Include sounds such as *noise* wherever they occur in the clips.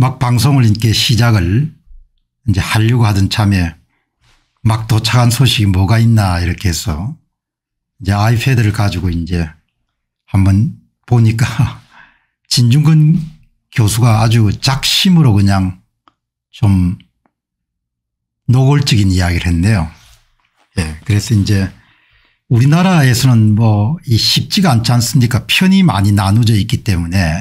막 방송을 이렇게 시작을 이제 하려고 하던 참에 막 도착한 소식이 뭐가 있나 이렇게 해서 이제 아이패드를 가지고 이제 한번 보니까 *laughs* 진중근 교수가 아주 작심으로 그냥 좀 노골적인 이야기를 했네요. 예. 그래서 이제 우리나라에서는 뭐이 쉽지가 않지 않습니까? 편이 많이 나누어져 있기 때문에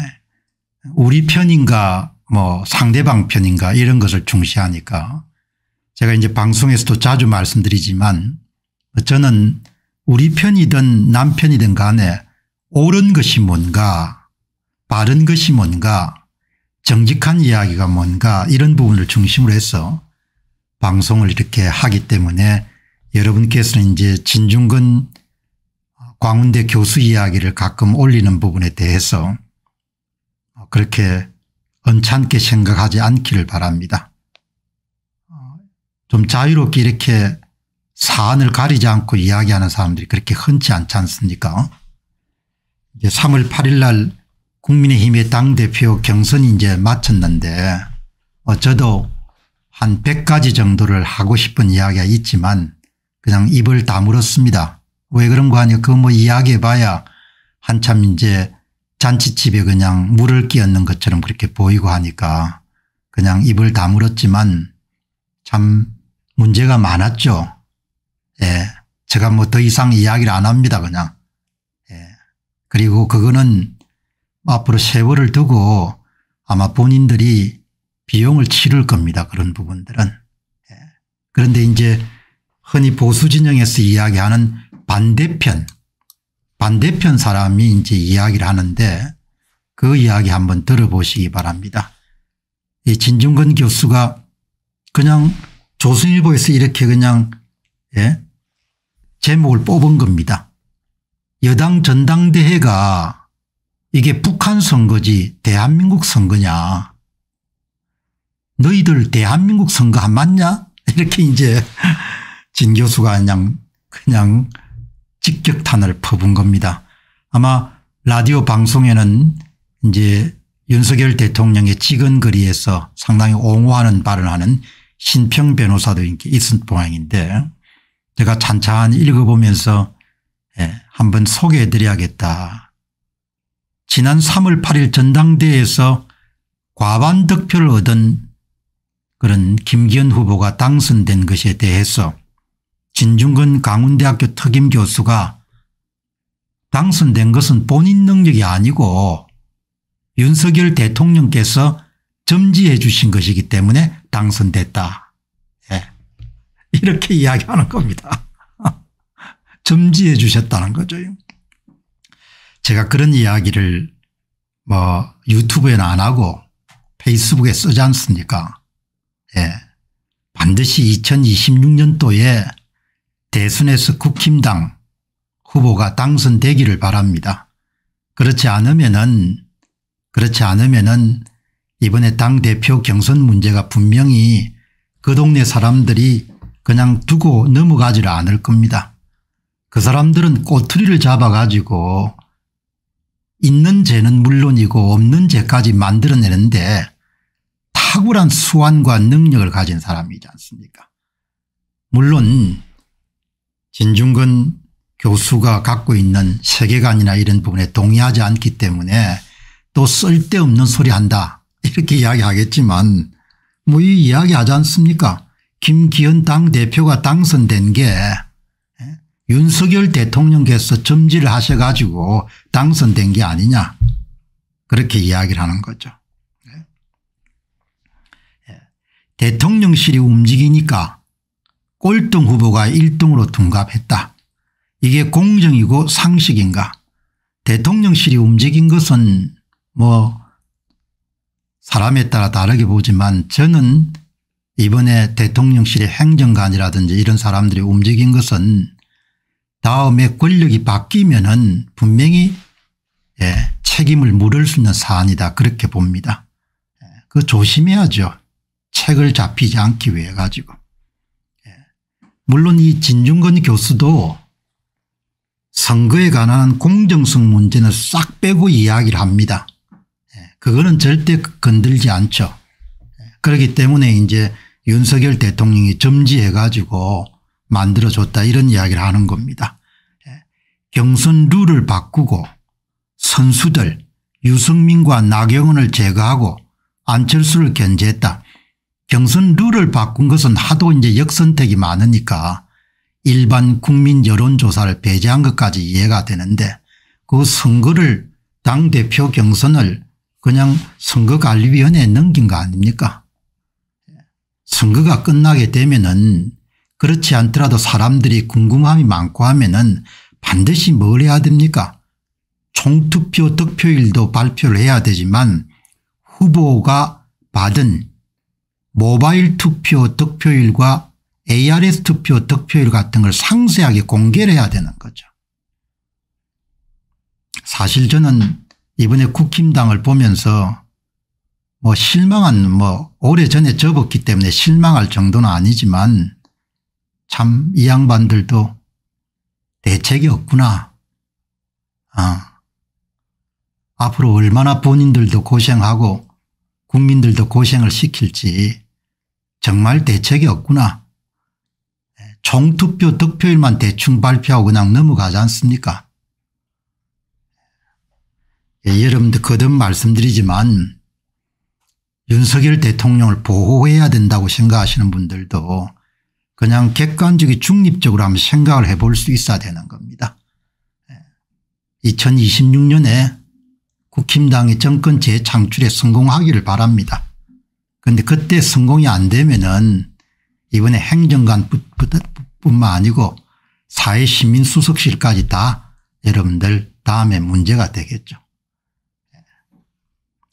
우리 편인가 뭐 상대방 편인가 이런 것을 중시하니까 제가 이제 방송에서도 자주 말씀드리지만 저는 우리 편이든 남편이든 간에 옳은 것이 뭔가 바른 것이 뭔가 정직한 이야기가 뭔가 이런 부분을 중심으로 해서 방송을 이렇게 하기 때문에 여러분께서는 이제 진중근 광운대 교수 이야기를 가끔 올리는 부분에 대해서 그렇게 번찮게 생각하지 않기를 바랍니다. 좀 자유롭게 이렇게 사안을 가리지 않고 이야기하는 사람들이 그렇게 흔치 않지 않습니까 이제 3월 8일 날 국민의힘의 당대표 경선이 이제 마쳤는데 저도 한 100가지 정도를 하고 싶은 이야기가 있지만 그냥 입을 다물었습니다. 왜 그런 거 아니에요. 그뭐 이야기해봐야 한참 이제 잔치집에 그냥 물을 끼얹는 것처럼 그렇게 보이고 하니까 그냥 입을 다물었지만 참 문제가 많았죠. 예. 제가 뭐 더 이상 이야기를 안 합니다 그냥. 예. 그리고 그거는 앞으로 세월을 두고 아마 본인들이 비용을 치를 겁니다 그런 부분들은. 예. 그런데 이제 흔히 보수진영에서 이야기하는 반대편 반대편 사람이 이제 이야기를 하는데 그 이야기 한번 들어보시기 바랍니다. 이 진중근 교수가 그냥 조선일보에서 이렇게 그냥 예? 제목을 뽑은 겁니다. 여당 전당대회가 이게 북한 선거지 대한민국 선거냐 너희들 대한민국 선거 안 맞냐 *laughs* 이렇게 이제 진 교수가 그냥 그냥 직격탄을 퍼본 겁니다. 아마 라디오 방송에는 이제 윤석열 대통령의 직은거리에서 상당히 옹호하는 발언하는 신평 변호사도 있을 모양인데 제가 찬찬히 읽어보면서 예, 한번 소개해 드려야겠다. 지난 3월 8일 전당대회에서 과반 득표를 얻은 그런 김기현 후보가 당선된 것에 대해서 진중근 강원대학교 특임 교수가 당선된 것은 본인 능력이 아니고 윤석열 대통령께서 점지해 주신 것이기 때문에 당선됐다. 예. 이렇게 이야기하는 겁니다. *laughs* 점지해 주셨다는 거죠. 제가 그런 이야기를 뭐 유튜브에는 안 하고 페이스북에 쓰지 않습니까? 예. 반드시 2026년도에 대선에서 국힘당 후보가 당선되기를 바랍니다. 그렇지 않으면은 그렇지 않으면은 이번에 당대표 경선 문제가 분명히 그 동네 사람들이 그냥 두고 넘어가지를 않을 겁니다. 그 사람들은 꼬투리를 잡아가지고 있는 죄는 물론이고 없는 죄까지 만들어내는데 탁월한 수완과 능력을 가진 사람이지 않습니까 물론 진중근 교수가 갖고 있는 세계관이나 이런 부분에 동의하지 않기 때문에 또 쓸데없는 소리 한다 *laughs* 이렇게 이야기하겠지만 뭐 이 이야기하지 않습니까 김기현 당대표가 당선된 게 예? 윤석열 대통령께서 점지를 하셔 가지고 당선된 게 아니냐 그렇게 이야기를 하는 거죠. 예? 예. 대통령실이 움직이니까 꼴등 후보가 1등으로 둔갑했다. 이게 공정이고 상식인가 대통령실이 움직인 것은 뭐 사람에 따라 다르게 보지만 저는 이번에 대통령실의 행정관이라든지 이런 사람들이 움직인 것은 다음에 권력이 바뀌면 은 분명히 예, 책임을 물을 수 있는 사안이다 그렇게 봅니다. 예, 그 조심해야죠. 책을 잡히지 않기 위해 가지고. 물론 이 진중건 교수도 선거에 관한 공정성 문제는 싹 빼고 이야기를 합니다. 예, 그거는 절대 건들지 않죠. 예, 그렇기 때문에 이제 윤석열 대통령이 점지해 가지고 만들어줬다 이런 이야기를 하는 겁니다. 예, 경선 룰을 바꾸고 선수들 유승민과 나경원을 제거하고 안철수를 견제했다. 경선 룰을 바꾼 것은 하도 이제 역선택이 많으니까 일반 국민 여론조사를 배제한 것까지 이해가 되는데 그 선거를 당대표 경선을 그냥 선거관리위원회에 넘긴 거 아닙니까 선거가 끝나게 되면 은 그렇지 않더라도 사람들이 궁금함이 많고 하면 은 반드시 뭘 해야 됩니까 총투표 득표일도 발표를 해야 되지만 후보가 받은 모바일 투표 득표율과 ARS 투표 득표율 같은 걸 상세하게 공개를 해야 되는 거죠. 사실 저는 이번에 국힘당을 보면서 뭐 실망한 뭐 오래전에 접었기 때문에 실망할 정도는 아니지만 참 이 양반들도 대책이 없구나. 아. 앞으로 얼마나 본인들도 고생하고 국민들도 고생을 시킬지 정말 대책이 없구나. 예, 총투표 득표일만 대충 발표하고 그냥 넘어가지 않습니까 예, 여러분들 거듭 말씀드리지만 윤석열 대통령을 보호해야 된다고 생각하시는 분들도 그냥 객관적이 중립적으로 한번 생각을 해 볼 수 있어야 되는 겁니다. 2026년에 예, 국힘당의 정권 재창출에 성공하기를 바랍니다. 그런데 그때 성공이 안 되면 은 이번에 행정관뿐만 아니고 사회시민수석실까지 다 여러분들 다음에 문제가 되겠죠.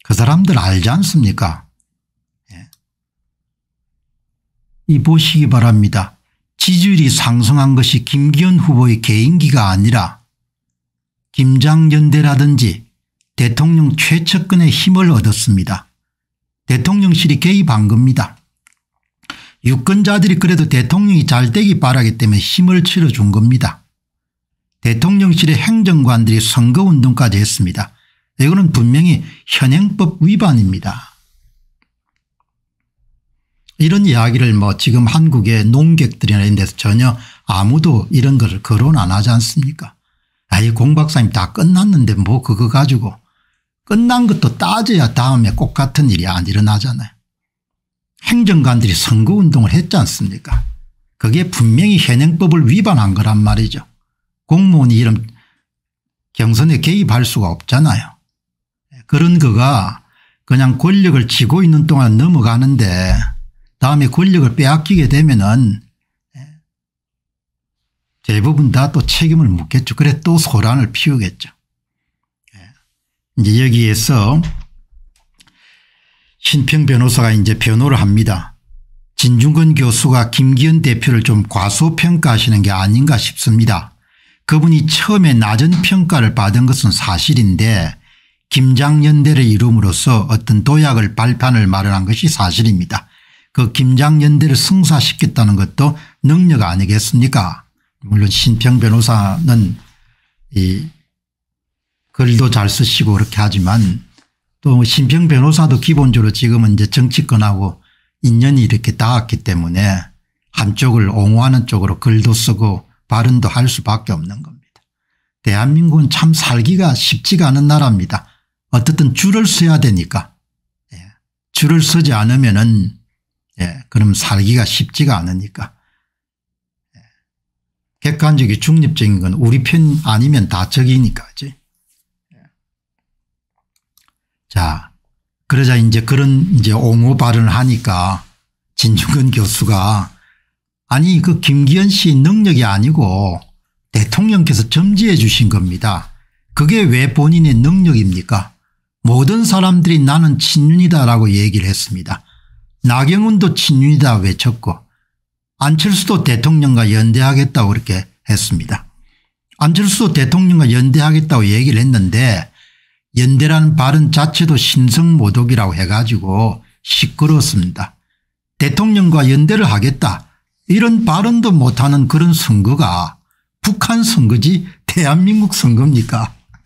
그 사람들 알지 않습니까 예. 이 보시기 바랍니다. 지지율이 상승한 것이 김기현 후보의 개인기가 아니라 김장연대라든지 대통령 최측근의 힘을 얻었습니다. 대통령실이 개입한 겁니다. 유권자들이 그래도 대통령이 잘 되기 바라기 때문에 힘을 실어준 겁니다. 대통령실의 행정관들이 선거운동까지 했습니다. 이거는 분명히 현행법 위반입니다. 이런 이야기를 뭐 지금 한국의 농객들이나 이런 데서 전혀 아무도 이런 걸 거론 안 하지 않습니까 아예공 박사님 다 끝났는데 뭐 그거 가지고 끝난 것도 따져야 다음에 꼭 같은 일이 안 일어나잖아요. 행정관들이 선거운동을 했지 않습니까 그게 분명히 현행법을 위반한 거란 말이죠. 공무원이 이런 경선에 개입할 수가 없잖아요. 그런 거가 그냥 권력을 쥐고 있는 동안 넘어가는데 다음에 권력을 빼앗기게 되면은 대부분 다 또 책임을 묻겠죠. 그래 또 소란을 피우겠죠. 이제 여기에서 신평 변호사가 이제 변호를 합니다. 진중근 교수가 김기현 대표를 좀 과소평가하시는 게 아닌가 싶습니다. 그분이 처음에 낮은 평가를 받은 것은 사실인데 김장연대를 이름으로써 어떤 도약을 발판을 마련한 것이 사실입니다. 그 김장연대를 승사시켰다는 것도 능력 아니겠습니까 물론 신평 변호사는 이 글도 잘 쓰시고 그렇게 하지만 또 심평 변호사도 기본적으로 지금은 이제 정치권하고 인연이 이렇게 닿았기 때문에 한쪽을 옹호하는 쪽으로 글도 쓰고 발언도 할 수밖에 없는 겁니다. 대한민국은 참 살기가 쉽지가 않은 나라입니다. 어떻든 줄을 서야 되니까 예. 줄을 서지 않으면 은 예. 그럼 살기가 쉽지가 않으니까 예. 객관적이 중립적인 건 우리 편 아니면 다 적이니까 지 자, 그러자 이제 그런 이제 옹호 발언을 하니까 진중근 교수가 아니 그 김기현 씨 능력이 아니고 대통령께서 점지해 주신 겁니다. 그게 왜 본인의 능력입니까? 모든 사람들이 나는 친윤이다라고 얘기를 했습니다. 나경원도 친윤이다 외쳤고 안철수도 대통령과 연대하겠다고 그렇게 했습니다. 안철수 도 대통령과 연대하겠다고 얘기를 했는데 연대라는 발언 자체도 신성모독이라고 해가지고 시끄러웠습니다. 대통령과 연대를 하겠다 이런 발언도 못하는 그런 선거가 북한 선거지 대한민국 선거입니까 *laughs*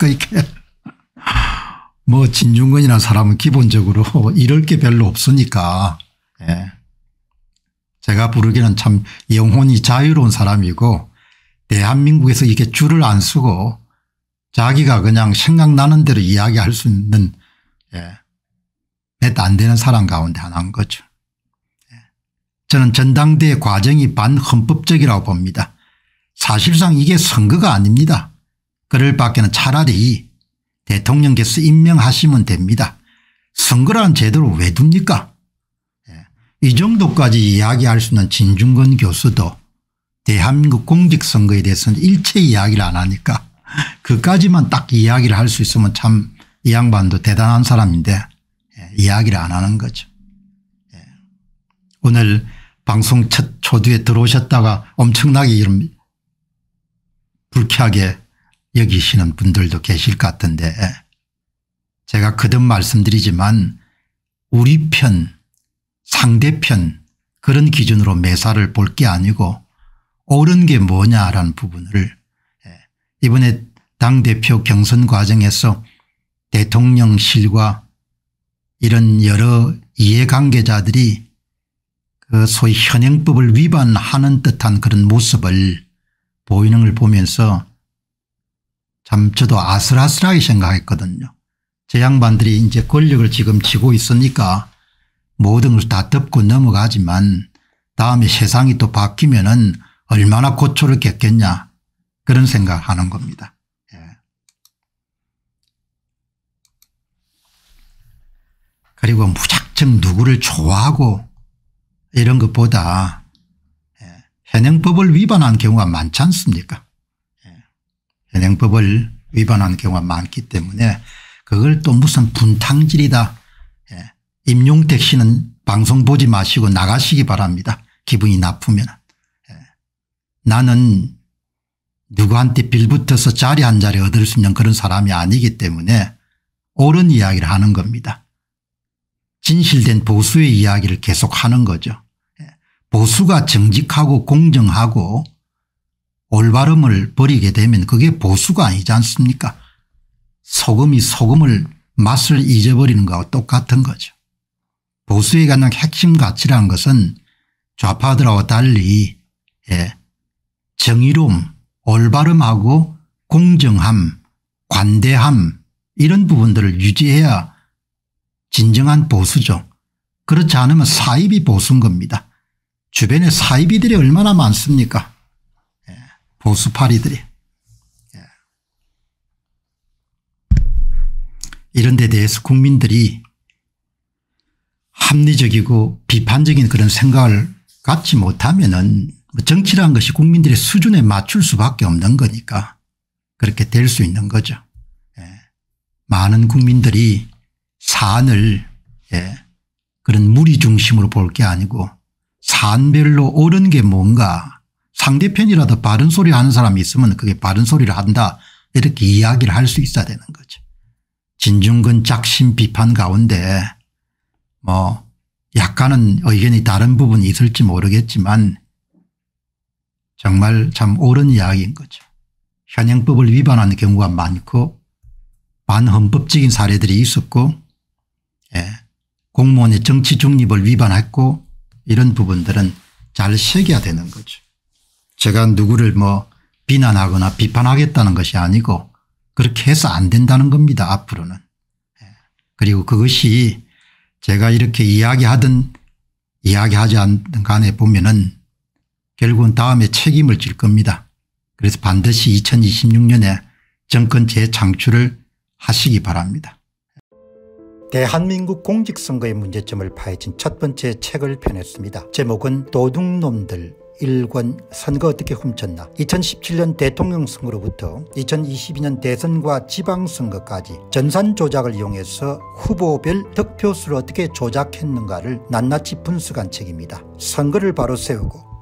그러니뭐 진중권이라는 사람은 기본적으로 *laughs* 이럴 게 별로 없으니까 예. 제가 부르기는 참 영혼이 자유로운 사람이고 대한민국에서 이게 줄을 안 쓰고 자기가 그냥 생각나는 대로 이야기할 수 있는 예, 몇안 되는 사람 가운데 하나인 거죠. 예. 저는 전당대회 과정이 반헌법적이라고 봅니다. 사실상 이게 선거가 아닙니다. 그럴 밖에는 차라리 대통령께서 임명하시면 됩니다. 선거라는 제도를 왜 둡니까? 예. 이 정도까지 이야기할 수 있는 진중권 교수도 대한민국 공직선거에 대해서는 일체 이야기를 안 하니까 *laughs* 그까지만 딱 이야기를 할 수 있으면 참 이 양반도 대단한 사람인데 예, 이야기를 안 하는 거죠. 예. 오늘 방송 첫 초두에 들어오셨다가 엄청나게 이런 불쾌하게 여기시는 분들도 계실 것 같은데 예. 제가 그듭 말씀드리지만 우리 편 상대편 그런 기준으로 매사를 볼 게 아니고 옳은 게 뭐냐라는 부분을 이번에 당대표 경선 과정에서 대통령실과 이런 여러 이해관계자들이 그 소위 현행법을 위반하는 듯한 그런 모습을 보이는 걸 보면서 참 저도 아슬아슬하게 생각했거든요. 제 양반들이 이제 권력을 지금 쥐고 있으니까 모든 걸 다 덮고 넘어가지만 다음에 세상이 또 바뀌면 은 얼마나 고초를 겪겠냐 그런 생각하는 겁니다. 예. 그리고 무작정 누구를 좋아하고 이런 것보다 예. 현행법을 위반한 경우가 많지 않습니까 예. 현행법을 위반한 경우가 많기 때문에 그걸 또 무슨 분탕질이다 예. 임용택 씨는 방송 보지 마시고 나가시기 바랍니다. 기분이 나쁘면. 예. 나는 누구한테 빌붙어서 자리 한 자리 얻을 수 있는 그런 사람이 아니기 때문에 옳은 이야기를 하는 겁니다. 진실된 보수의 이야기를 계속하는 거죠. 예. 보수가 정직하고 공정하고 올바름을 버리게 되면 그게 보수가 아니지 않습니까 소금이 소금을 맛을 잊어버리는 것과 똑같은 거죠. 보수에 관한 핵심 가치라는 것은 좌파들하고 달리 예, 정의로움 올바름하고 공정함, 관대함 이런 부분들을 유지해야 진정한 보수죠. 그렇지 않으면 사이비 보수인 겁니다. 주변에 사이비들이 얼마나 많습니까 예, 보수파리들이. 예. 이런 데 대해서 국민들이 합리적이고 비판적인 그런 생각을 갖지 못하면 은 정치라는 것이 국민들의 수준에 맞출 수밖에 없는 거니까 그렇게 될 수 있는 거죠. 예. 많은 국민들이 사안을 예. 그런 무리 중심으로 볼 게 아니고 사안별로 옳은 게 뭔가 상대편이라도 바른 소리 하는 사람이 있으면 그게 바른 소리를 한다 이렇게 이야기를 할 수 있어야 되는 거죠. 진중근 작심 비판 가운데 뭐 약간은 의견이 다른 부분이 있을지 모르겠지만 정말 참 옳은 이야기인 거죠. 현행법을 위반하는 경우가 많고 반헌법적인 사례들이 있었고 예. 공무원의 정치 중립을 위반했고 이런 부분들은 잘 새겨야 되는 거죠. 제가 누구를 뭐 비난하거나 비판하겠다는 것이 아니고 그렇게 해서 안 된다는 겁니다 앞으로는. 예. 그리고 그것이 제가 이렇게 이야기하든 이야기하지 않든 간에 보면은 결국은 다음에 책임을 질 겁니다. 그래서 반드시 2026년에 정권 재창출을 하시기 바랍니다. 대한민국 공직선거의 문제점을 파헤친 첫 번째 책을 펴냈습니다. 제목은 도둑놈들 일권 선거 어떻게 훔쳤나 2017년 대통령 선거로부터 2022년 대선과 지방선거까지 전산 조작을 이용해서 후보별 득표수를 어떻게 조작했는가를 낱낱이 분석한 책입니다. 선거를 바로 세우고